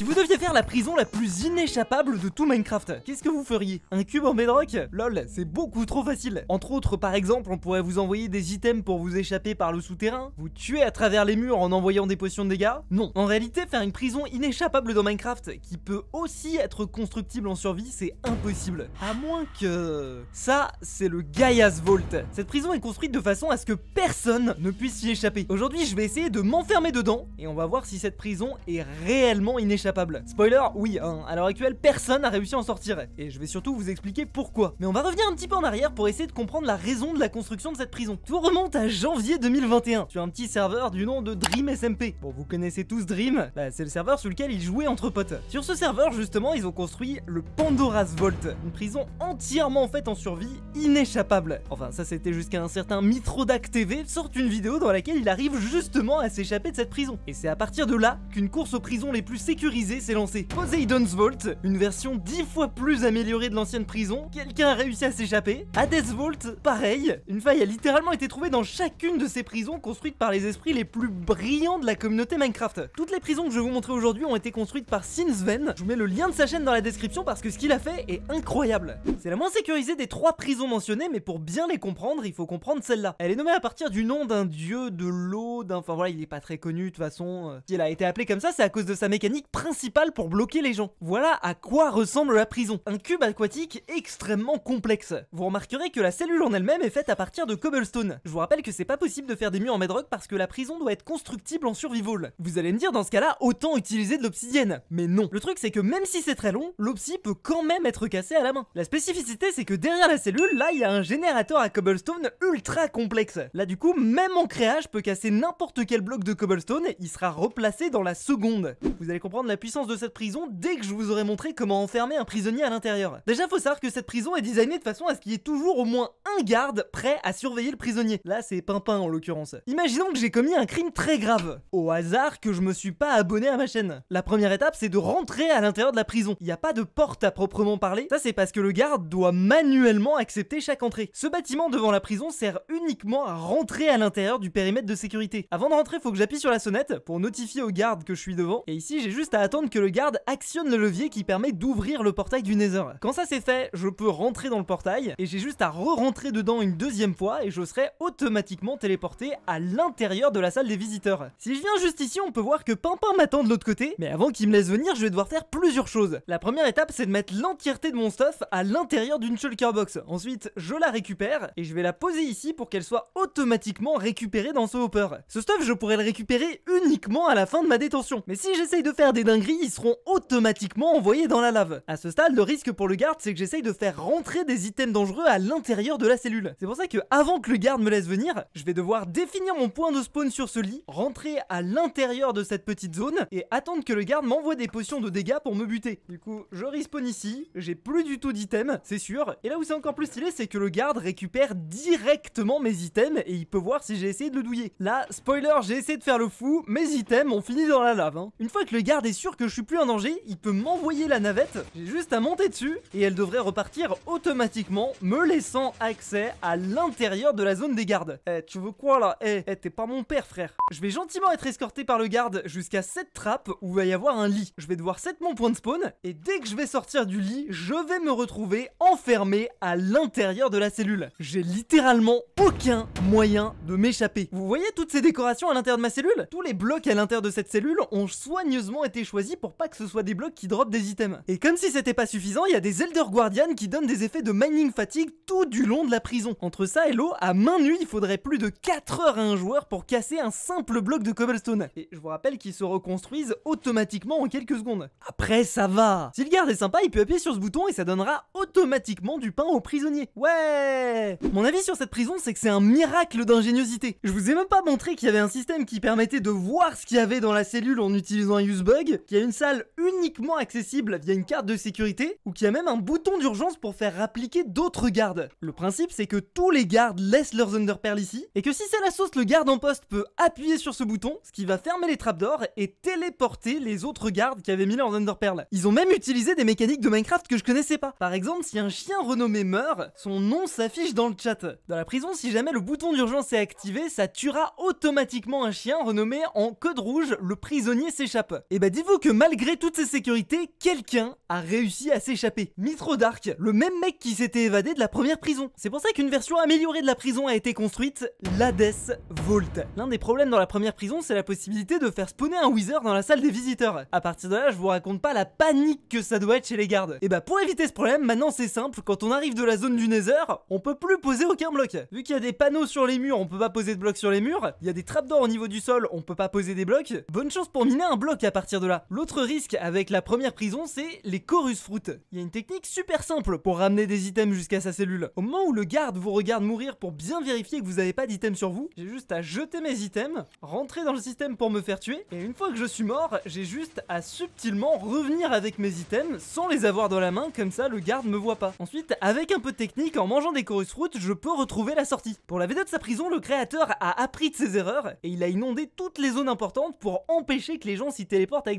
Si vous deviez faire la prison la plus inéchappable de tout Minecraft, qu'est-ce que vous feriez Un cube en bedrock Lol, c'est beaucoup trop facile. Entre autres, par exemple, on pourrait vous envoyer des items pour vous échapper par le souterrain, vous tuer à travers les murs en envoyant des potions de dégâts. Non, en réalité, faire une prison inéchappable dans Minecraft, qui peut aussi être constructible en survie, c'est impossible. À moins que... Ça, c'est le Gaia's Vault. Cette prison est construite de façon à ce que personne ne puisse y échapper. Aujourd'hui, je vais essayer de m'enfermer dedans, et on va voir si cette prison est réellement inéchappable Spoiler, oui, hein. à l'heure actuelle, personne n'a réussi à en sortir. Et je vais surtout vous expliquer pourquoi. Mais on va revenir un petit peu en arrière pour essayer de comprendre la raison de la construction de cette prison. Tout remonte à janvier 2021 sur un petit serveur du nom de Dream SMP. Bon, vous connaissez tous Dream, bah, c'est le serveur sur lequel ils jouaient entre potes. Sur ce serveur, justement, ils ont construit le Pandora's Vault, une prison entièrement faite en survie, inéchappable. Enfin, ça c'était jusqu'à un certain Mitrodac TV sorte une vidéo dans laquelle il arrive justement à s'échapper de cette prison. Et c'est à partir de là qu'une course aux prisons les plus sécurisées s'est lancé. Poseidon's Vault, une version 10 fois plus améliorée de l'ancienne prison. Quelqu'un a réussi à s'échapper. Hades Vault, pareil. Une faille a littéralement été trouvée dans chacune de ces prisons construites par les esprits les plus brillants de la communauté Minecraft. Toutes les prisons que je vais vous montrer aujourd'hui ont été construites par Sinsven. Je vous mets le lien de sa chaîne dans la description parce que ce qu'il a fait est incroyable. C'est la moins sécurisée des trois prisons mentionnées, mais pour bien les comprendre, il faut comprendre celle-là. Elle est nommée à partir du nom d'un dieu de l'eau, d'un... Enfin voilà, il est pas très connu de toute façon. Euh, si elle a été appelée comme ça, c'est à cause de sa mécanique principale pour bloquer les gens. Voilà à quoi ressemble la prison. Un cube aquatique extrêmement complexe. Vous remarquerez que la cellule en elle-même est faite à partir de cobblestone. Je vous rappelle que c'est pas possible de faire des murs en bedrock parce que la prison doit être constructible en survival. Vous allez me dire dans ce cas-là, autant utiliser de l'obsidienne. Mais non. Le truc c'est que même si c'est très long, l'obsi peut quand même être cassé à la main. La spécificité c'est que derrière la cellule, là, il y a un générateur à cobblestone ultra complexe. Là du coup, même en créage peut casser n'importe quel bloc de cobblestone, il sera replacé dans la seconde. Vous allez comprendre la puissance de cette prison dès que je vous aurai montré comment enfermer un prisonnier à l'intérieur. Déjà, faut savoir que cette prison est designée de façon à ce qu'il y ait toujours au moins un garde prêt à surveiller le prisonnier. Là, c'est Pimpin en l'occurrence. Imaginons que j'ai commis un crime très grave. Au hasard que je me suis pas abonné à ma chaîne. La première étape, c'est de rentrer à l'intérieur de la prison. Il n'y a pas de porte à proprement parler. Ça, c'est parce que le garde doit manuellement accepter chaque entrée. Ce bâtiment devant la prison sert uniquement à rentrer à l'intérieur du périmètre de sécurité. Avant de rentrer, faut que j'appuie sur la sonnette pour notifier au garde que je suis devant. Et ici, j'ai juste à attendre que le garde actionne le levier qui permet d'ouvrir le portail du Nether. Quand ça c'est fait, je peux rentrer dans le portail et j'ai juste à re-rentrer dedans une deuxième fois et je serai automatiquement téléporté à l'intérieur de la salle des visiteurs. Si je viens juste ici, on peut voir que Pimpin m'attend de l'autre côté, mais avant qu'il me laisse venir, je vais devoir faire plusieurs choses. La première étape, c'est de mettre l'entièreté de mon stuff à l'intérieur d'une shulker box. Ensuite, je la récupère et je vais la poser ici pour qu'elle soit automatiquement récupérée dans ce hopper. Ce stuff, je pourrais le récupérer uniquement à la fin de ma détention. Mais si j'essaye de faire des gris ils seront automatiquement envoyés dans la lave. À ce stade, le risque pour le garde, c'est que j'essaye de faire rentrer des items dangereux à l'intérieur de la cellule. C'est pour ça que avant que le garde me laisse venir, je vais devoir définir mon point de spawn sur ce lit, rentrer à l'intérieur de cette petite zone et attendre que le garde m'envoie des potions de dégâts pour me buter. Du coup, je respawn ici, j'ai plus du tout d'items, c'est sûr. Et là où c'est encore plus stylé, c'est que le garde récupère directement mes items et il peut voir si j'ai essayé de le douiller. Là, spoiler, j'ai essayé de faire le fou, mes items ont fini dans la lave. Hein. Une fois que le garde est sûr que je suis plus en danger, il peut m'envoyer la navette, j'ai juste à monter dessus et elle devrait repartir automatiquement, me laissant accès à l'intérieur de la zone des gardes. Eh, tu veux quoi là eh, eh, t'es pas mon père frère. Je vais gentiment être escorté par le garde jusqu'à cette trappe où va y avoir un lit. Je vais devoir cette mon point de spawn et dès que je vais sortir du lit, je vais me retrouver enfermé à l'intérieur de la cellule. J'ai littéralement aucun moyen de m'échapper. Vous voyez toutes ces décorations à l'intérieur de ma cellule Tous les blocs à l'intérieur de cette cellule ont soigneusement été choisi pour pas que ce soit des blocs qui drop des items. Et comme si c'était pas suffisant, il y a des Elder Guardian qui donnent des effets de mining fatigue tout du long de la prison. Entre ça et l'eau, à main nue, il faudrait plus de 4 heures à un joueur pour casser un simple bloc de cobblestone. Et je vous rappelle qu'ils se reconstruisent automatiquement en quelques secondes. Après, ça va Si le garde est sympa, il peut appuyer sur ce bouton et ça donnera automatiquement du pain aux prisonniers. Ouais Mon avis sur cette prison, c'est que c'est un miracle d'ingéniosité. Je vous ai même pas montré qu'il y avait un système qui permettait de voir ce qu'il y avait dans la cellule en utilisant un use bug, qui a une salle uniquement accessible via une carte de sécurité, ou qui a même un bouton d'urgence pour faire appliquer d'autres gardes. Le principe, c'est que tous les gardes laissent leurs pearls ici, et que si c'est la sauce, le garde en poste peut appuyer sur ce bouton, ce qui va fermer les trappes d'or et téléporter les autres gardes qui avaient mis leurs underpearls. Ils ont même utilisé des mécaniques de Minecraft que je connaissais pas. Par exemple, si un chien renommé meurt, son nom s'affiche dans le chat. Dans la prison, si jamais le bouton d'urgence est activé, ça tuera automatiquement un chien renommé en code rouge le prisonnier s'échappe. Et eh ben, que malgré toutes ces sécurités, quelqu'un a réussi à s'échapper. Mitro Dark, le même mec qui s'était évadé de la première prison. C'est pour ça qu'une version améliorée de la prison a été construite, l'Hades Vault. L'un des problèmes dans la première prison, c'est la possibilité de faire spawner un Wither dans la salle des visiteurs. À partir de là, je vous raconte pas la panique que ça doit être chez les gardes. Et eh bah pour éviter ce problème, maintenant c'est simple, quand on arrive de la zone du Nether, on peut plus poser aucun bloc. Vu qu'il y a des panneaux sur les murs, on peut pas poser de blocs sur les murs, il y a des trappes d'or au niveau du sol, on peut pas poser des blocs. Bonne chance pour miner un bloc à partir de là. L'autre risque avec la première prison, c'est les chorus fruit. Il y a une technique super simple pour ramener des items jusqu'à sa cellule. Au moment où le garde vous regarde mourir pour bien vérifier que vous n'avez pas d'items sur vous, j'ai juste à jeter mes items, rentrer dans le système pour me faire tuer, et une fois que je suis mort, j'ai juste à subtilement revenir avec mes items sans les avoir dans la main, comme ça le garde me voit pas. Ensuite, avec un peu de technique, en mangeant des chorus fruit, je peux retrouver la sortie. Pour la vidéo de sa prison, le créateur a appris de ses erreurs et il a inondé toutes les zones importantes pour empêcher que les gens s'y téléportent avec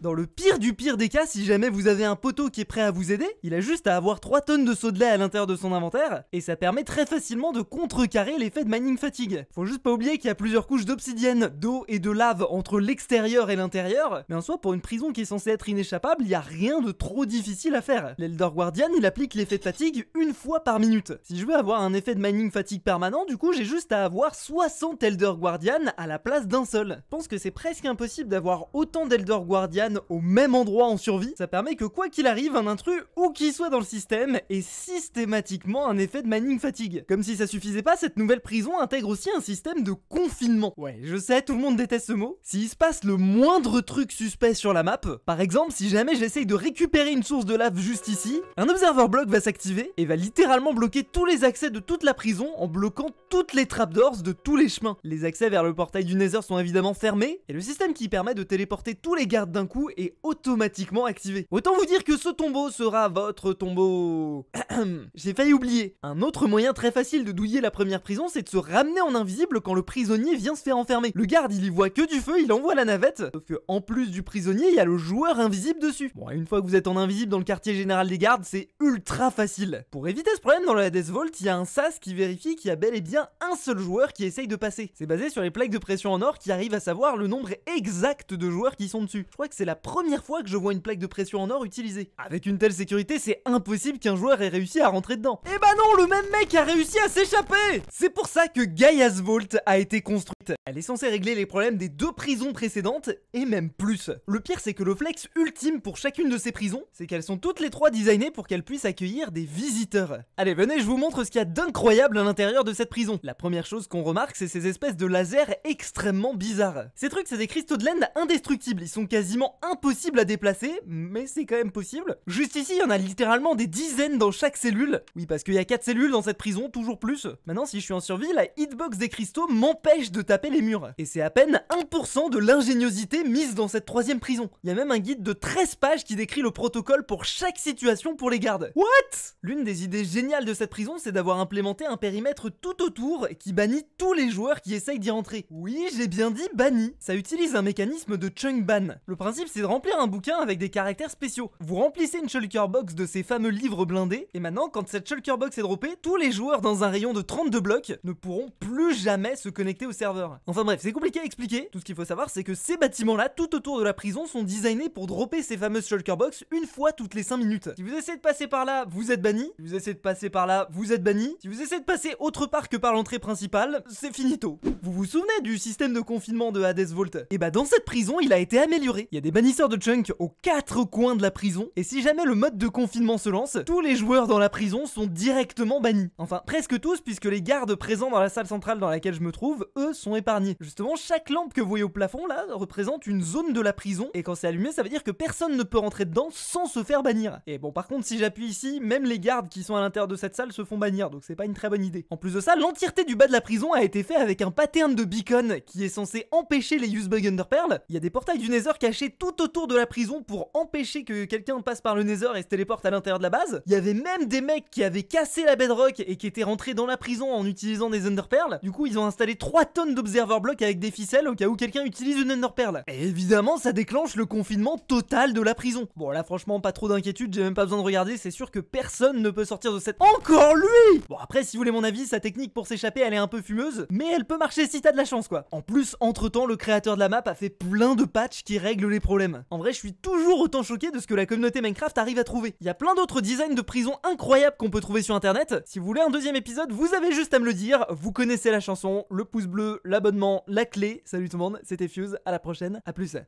dans le pire du pire des cas, si jamais vous avez un poteau qui est prêt à vous aider, il a juste à avoir 3 tonnes de seau de lait à l'intérieur de son inventaire, et ça permet très facilement de contrecarrer l'effet de mining fatigue. Faut juste pas oublier qu'il y a plusieurs couches d'obsidienne, d'eau et de lave entre l'extérieur et l'intérieur, mais en soi pour une prison qui est censée être inéchappable, il y a rien de trop difficile à faire. L'Elder Guardian, il applique l'effet de fatigue une fois par minute. Si je veux avoir un effet de mining fatigue permanent, du coup j'ai juste à avoir 60 Elder Guardian à la place d'un seul. Je pense que c'est presque impossible d'avoir autant d'Elder Guardian au même endroit en survie, ça permet que quoi qu'il arrive, un intrus, où qu'il soit dans le système, ait systématiquement un effet de Manning fatigue. Comme si ça suffisait pas, cette nouvelle prison intègre aussi un système de confinement. Ouais, je sais, tout le monde déteste ce mot. S'il se passe le moindre truc suspect sur la map, par exemple, si jamais j'essaye de récupérer une source de lave juste ici, un observer block va s'activer et va littéralement bloquer tous les accès de toute la prison en bloquant toutes les trapdoors de tous les chemins. Les accès vers le portail du Nether sont évidemment fermés, et le système qui permet de téléporter tous les gardes d'un coup est automatiquement activé. Autant vous dire que ce tombeau sera votre tombeau... J'ai failli oublier. Un autre moyen très facile de douiller la première prison, c'est de se ramener en invisible quand le prisonnier vient se faire enfermer. Le garde, il y voit que du feu, il envoie la navette, sauf que en plus du prisonnier, il y a le joueur invisible dessus. Bon, une fois que vous êtes en invisible dans le quartier général des gardes, c'est ultra facile. Pour éviter ce problème dans la Death Vault, il y a un sas qui vérifie qu'il y a bel et bien un seul joueur qui essaye de passer. C'est basé sur les plaques de pression en or qui arrivent à savoir le nombre exact de joueurs qui sont dessus. Je crois que c'est la première fois que je vois une plaque de pression en or utilisée. Avec une telle sécurité, c'est impossible qu'un joueur ait réussi à rentrer dedans. Et eh bah ben non, le même mec a réussi à s'échapper C'est pour ça que Gaia's Vault a été construite. Elle est censée régler les problèmes des deux prisons précédentes, et même plus. Le pire, c'est que le flex ultime pour chacune de ces prisons, c'est qu'elles sont toutes les trois designées pour qu'elles puissent accueillir des visiteurs. Allez, venez, je vous montre ce qu'il y a d'incroyable à l'intérieur de cette prison. La première chose qu'on remarque, c'est ces espèces de lasers extrêmement bizarres. Ces trucs, c'est des cristaux de laine indestructibles ils sont quasiment impossibles à déplacer, mais c'est quand même possible. Juste ici, il y en a littéralement des dizaines dans chaque cellule. Oui, parce qu'il y a 4 cellules dans cette prison, toujours plus. Maintenant, si je suis en survie, la hitbox des cristaux m'empêche de taper les murs. Et c'est à peine 1% de l'ingéniosité mise dans cette troisième prison. Il y a même un guide de 13 pages qui décrit le protocole pour chaque situation pour les gardes. What L'une des idées géniales de cette prison, c'est d'avoir implémenté un périmètre tout autour qui bannit tous les joueurs qui essayent d'y rentrer. Oui, j'ai bien dit banni. Ça utilise un mécanisme de chunk le principe, c'est de remplir un bouquin avec des caractères spéciaux. Vous remplissez une shulker box de ces fameux livres blindés, et maintenant, quand cette shulker box est droppée, tous les joueurs dans un rayon de 32 blocs ne pourront plus jamais se connecter au serveur. Enfin bref, c'est compliqué à expliquer. Tout ce qu'il faut savoir, c'est que ces bâtiments-là, tout autour de la prison, sont designés pour dropper ces fameuses shulker box une fois toutes les 5 minutes. Si vous essayez de passer par là, vous êtes banni. Si vous essayez de passer par là, vous êtes banni. Si vous essayez de passer autre part que par l'entrée principale, c'est finito. Vous vous souvenez du système de confinement de Hades Vault Et eh bah dans cette prison, il a été amélioré. Il y a des bannisseurs de chunk aux quatre coins de la prison, et si jamais le mode de confinement se lance, tous les joueurs dans la prison sont directement bannis. Enfin, presque tous, puisque les gardes présents dans la salle centrale dans laquelle je me trouve, eux, sont épargnés. Justement, chaque lampe que vous voyez au plafond, là, représente une zone de la prison, et quand c'est allumé, ça veut dire que personne ne peut rentrer dedans sans se faire bannir. Et bon, par contre, si j'appuie ici, même les gardes qui sont à l'intérieur de cette salle se font bannir, donc c'est pas une très bonne idée. En plus de ça, l'entièreté du bas de la prison a été fait avec un pattern de beacon qui est censé empêcher les use bug under pearl. Il y a des portails du Nether caché tout autour de la prison pour empêcher que quelqu'un passe par le Nether et se téléporte à l'intérieur de la base. Il y avait même des mecs qui avaient cassé la bedrock et qui étaient rentrés dans la prison en utilisant des Underpearls. Du coup, ils ont installé 3 tonnes d'observer blocks avec des ficelles au cas où quelqu'un utilise une Underpearl. Et évidemment, ça déclenche le confinement total de la prison. Bon, là, franchement, pas trop d'inquiétude, j'ai même pas besoin de regarder, c'est sûr que personne ne peut sortir de cette... Encore lui Bon, après, si vous voulez mon avis, sa technique pour s'échapper, elle est un peu fumeuse, mais elle peut marcher si t'as de la chance, quoi. En plus, entre-temps, le créateur de la map a fait plein de pas qui règle les problèmes. En vrai, je suis toujours autant choqué de ce que la communauté Minecraft arrive à trouver. Il y a plein d'autres designs de prisons incroyables qu'on peut trouver sur internet. Si vous voulez un deuxième épisode, vous avez juste à me le dire. Vous connaissez la chanson, le pouce bleu, l'abonnement, la clé. Salut tout le monde, c'était Fuse, à la prochaine, à plus.